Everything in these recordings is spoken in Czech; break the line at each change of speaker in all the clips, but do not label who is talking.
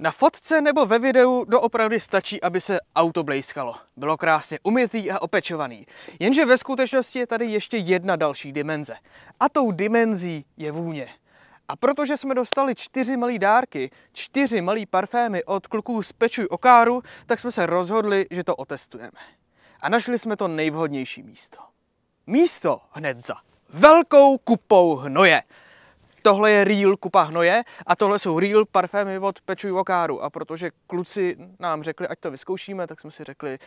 Na fotce nebo ve videu doopravdy stačí, aby se auto blejskalo. Bylo krásně umytý a opečovaný. Jenže ve skutečnosti je tady ještě jedna další dimenze. A tou dimenzí je vůně. A protože jsme dostali čtyři malé dárky, čtyři malé parfémy od kluků z Pečuj Okáru, tak jsme se rozhodli, že to otestujeme. A našli jsme to nejvhodnější místo. Místo hned za velkou kupou hnoje tohle je real kupa hnoje a tohle jsou real parfémy od Pečuj Vokáru. A protože kluci nám řekli, ať to vyzkoušíme, tak jsme si řekli,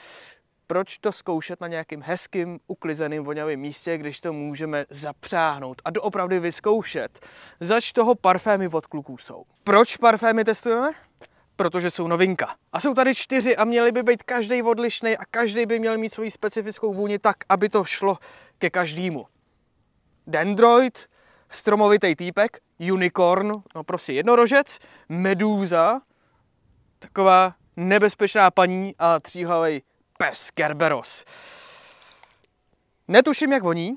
proč to zkoušet na nějakým hezkým, uklizeným, voňavým místě, když to můžeme zapřáhnout a doopravdy vyzkoušet. Zač toho parfémy od kluků jsou. Proč parfémy testujeme? protože jsou novinka. A jsou tady čtyři a měly by být každý odlišný a každý by měl mít svoji specifickou vůni tak, aby to šlo ke každému. Dendroid, stromovitý týpek, unicorn, no prostě jednorožec, medúza, taková nebezpečná paní a tříhlavý pes Kerberos. Netuším, jak voní,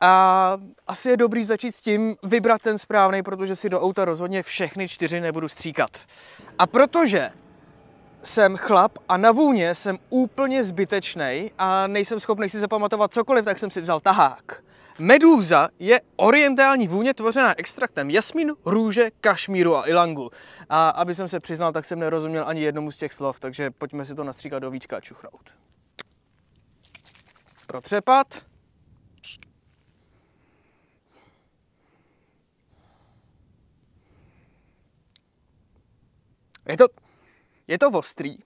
a asi je dobrý začít s tím vybrat ten správný, protože si do auta rozhodně všechny čtyři nebudu stříkat. A protože jsem chlap a na vůně jsem úplně zbytečný a nejsem schopný si zapamatovat cokoliv, tak jsem si vzal tahák. Medúza je orientální vůně tvořená extraktem jasmínu, růže, kašmíru a ilangu. A aby jsem se přiznal, tak jsem nerozuměl ani jednomu z těch slov, takže pojďme si to nastříkat do víčka a čuchnout. Protřepat. Je to, je to ostrý,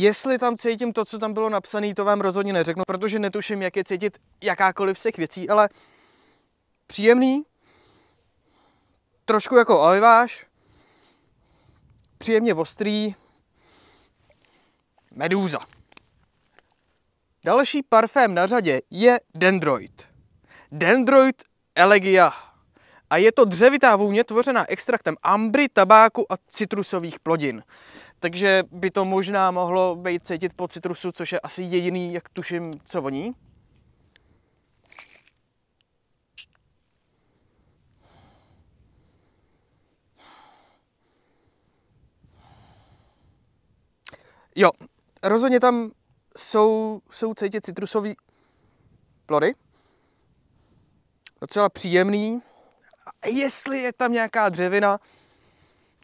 Jestli tam cítím to, co tam bylo napsané, to vám rozhodně neřeknu, protože netuším, jak je cítit jakákoliv z těch věcí, ale příjemný, trošku jako oliváš, příjemně ostrý, medúza. Další parfém na řadě je Dendroid. Dendroid Elegia a je to dřevitá vůně tvořená extraktem ambry, tabáku a citrusových plodin. Takže by to možná mohlo být cítit po citrusu, což je asi jediný, jak tuším, co voní. Jo, rozhodně tam jsou, jsou cítit citrusové plody. Docela příjemný, a jestli je tam nějaká dřevina,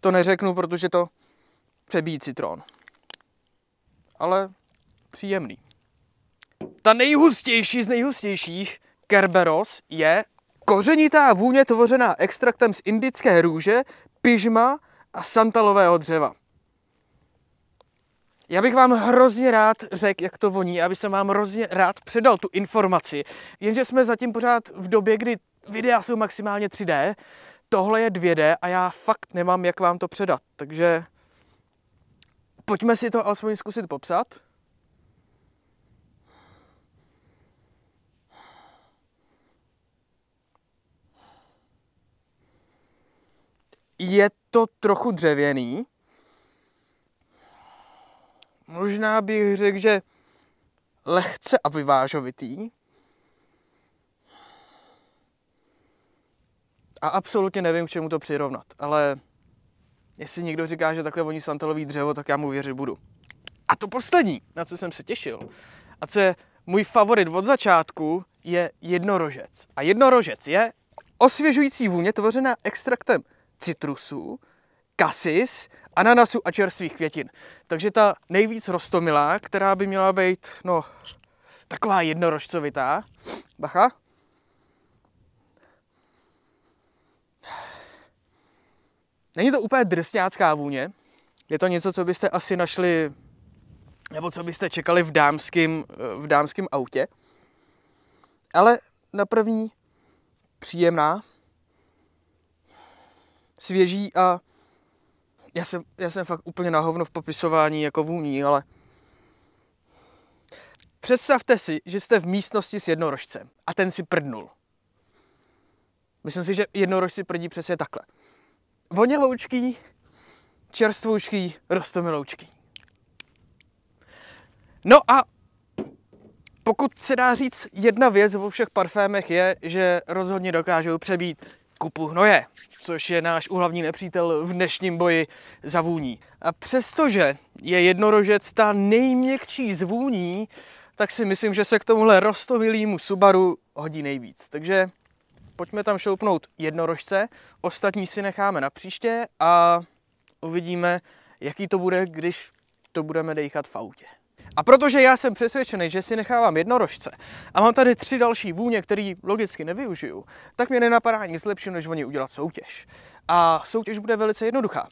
to neřeknu, protože to přebíjí citron. Ale příjemný. Ta nejhustější z nejhustějších, Kerberos, je kořenitá vůně tvořená extraktem z indické růže, pyžma a santalového dřeva. Já bych vám hrozně rád řekl, jak to voní, aby se vám hrozně rád předal tu informaci, jenže jsme zatím pořád v době, kdy videa jsou maximálně 3D, tohle je 2D a já fakt nemám, jak vám to předat, takže pojďme si to alespoň zkusit popsat. Je to trochu dřevěný, možná bych řekl, že lehce a vyvážovitý. A absolutně nevím, k čemu to přirovnat, ale jestli někdo říká, že takhle voní santalový dřevo, tak já mu věřit budu. A to poslední, na co jsem se těšil, a co je můj favorit od začátku, je jednorožec. A jednorožec je osvěžující vůně tvořená extraktem citrusů, kasis, ananasu a čerstvých květin. Takže ta nejvíc rostomilá, která by měla být, no, taková jednorožcovitá. Bacha. Není to úplně drsňácká vůně. Je to něco, co byste asi našli, nebo co byste čekali v dámském, v dámském autě. Ale na první příjemná, svěží a já jsem, já jsem fakt úplně na hovno v popisování jako vůní, ale Představte si, že jste v místnosti s jednorožcem a ten si prdnul. Myslím si, že jednorožci prdí přesně takhle. Voněvoučký, čerstvoučký, rostomiloučký. No a pokud se dá říct jedna věc o všech parfémech je, že rozhodně dokážou přebít kupu hnoje, což je náš hlavní nepřítel v dnešním boji za vůní. A přestože je jednorožec ta nejměkčí z vůní, tak si myslím, že se k tomuhle rostomilýmu Subaru hodí nejvíc. Takže pojďme tam šoupnout jednorožce, ostatní si necháme na příště a uvidíme, jaký to bude, když to budeme dejchat v autě. A protože já jsem přesvědčený, že si nechávám jednorožce a mám tady tři další vůně, které logicky nevyužiju, tak mě nenapadá nic lepšího, než o ně udělat soutěž. A soutěž bude velice jednoduchá.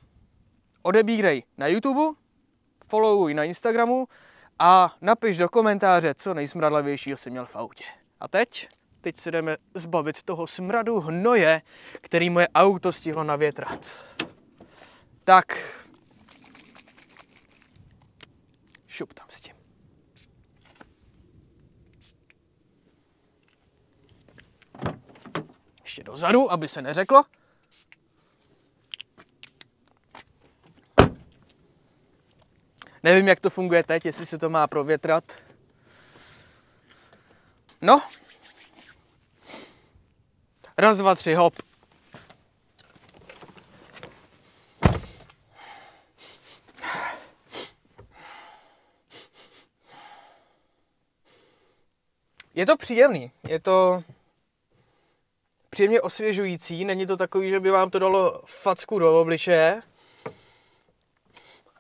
Odebírej na YouTube, followuj na Instagramu a napiš do komentáře, co nejsmradlavějšího si měl v autě. A teď? Teď se jdeme zbavit toho smradu hnoje, který moje auto stihlo navětrat. Tak, šup tam s tím. Ještě dozadu, aby se neřeklo. Nevím, jak to funguje teď, jestli se to má provětrat. No. Raz, dva, tři, hop. Je to příjemný, je to příjemně osvěžující, není to takový, že by vám to dalo facku do obliče.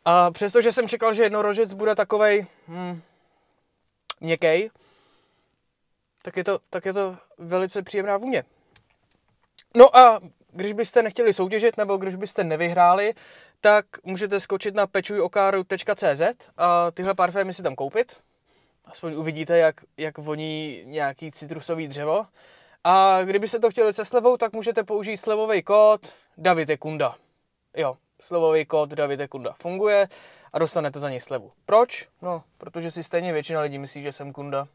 A přestože jsem čekal, že jednorožec bude takovej hm, měkký, tak je, to, tak je to velice příjemná vůně. No a když byste nechtěli soutěžit nebo když byste nevyhráli, tak můžete skočit na pečujokaru.cz a tyhle parfémy si tam koupit aspoň uvidíte, jak, jak voní nějaký citrusový dřevo. A kdyby se to chtěli se slevou, tak můžete použít slevový kód Davide Kunda. Jo, slevový kód Davide Kunda funguje a dostanete za něj slevu. Proč? No, protože si stejně většina lidí myslí, že jsem Kunda.